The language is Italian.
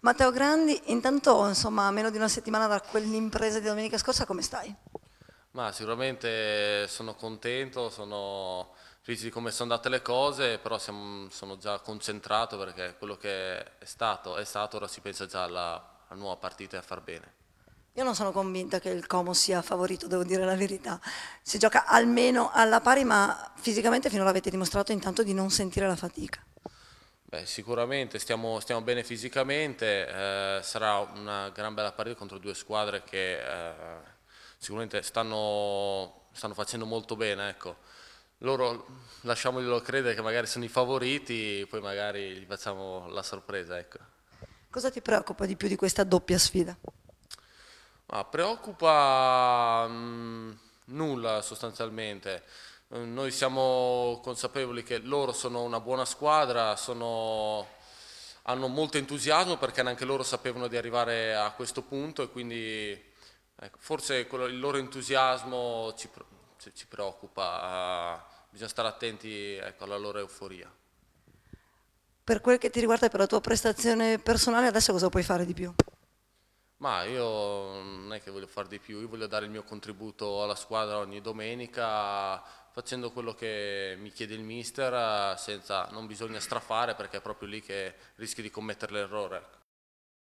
Matteo Grandi, intanto insomma meno di una settimana da quell'impresa di domenica scorsa, come stai? Ma sicuramente sono contento, sono felice di come sono andate le cose, però siamo, sono già concentrato perché quello che è stato è stato, ora si pensa già alla, alla nuova partita e a far bene. Io non sono convinta che il Como sia favorito, devo dire la verità. Si gioca almeno alla pari, ma fisicamente finora avete dimostrato intanto di non sentire la fatica. Beh, sicuramente stiamo, stiamo, bene fisicamente, eh, sarà una gran bella partita contro due squadre che eh, sicuramente stanno, stanno, facendo molto bene. Ecco. Loro lasciamoglielo credere che magari sono i favoriti, poi magari gli facciamo la sorpresa. Ecco. Cosa ti preoccupa di più di questa doppia sfida? Ah, preoccupa mh, mm, nulla sostanzialmente. Eh, noi siamo consapevoli che loro sono una buona squadra, sono, hanno molto entusiasmo perché neanche loro sapevano di arrivare a questo punto e quindi ecco, forse il loro entusiasmo ci, ci preoccupa, eh, bisogna stare attenti ecco, alla loro euforia. Per quel che ti riguarda per la tua prestazione personale, adesso cosa puoi fare di più? Ma io non è che voglio fare di più, io voglio dare il mio contributo alla squadra ogni domenica, facendo quello che mi chiede il mister, eh, senza, non bisogna strafare perché è proprio lì che rischi di commettere l'errore. Ecco.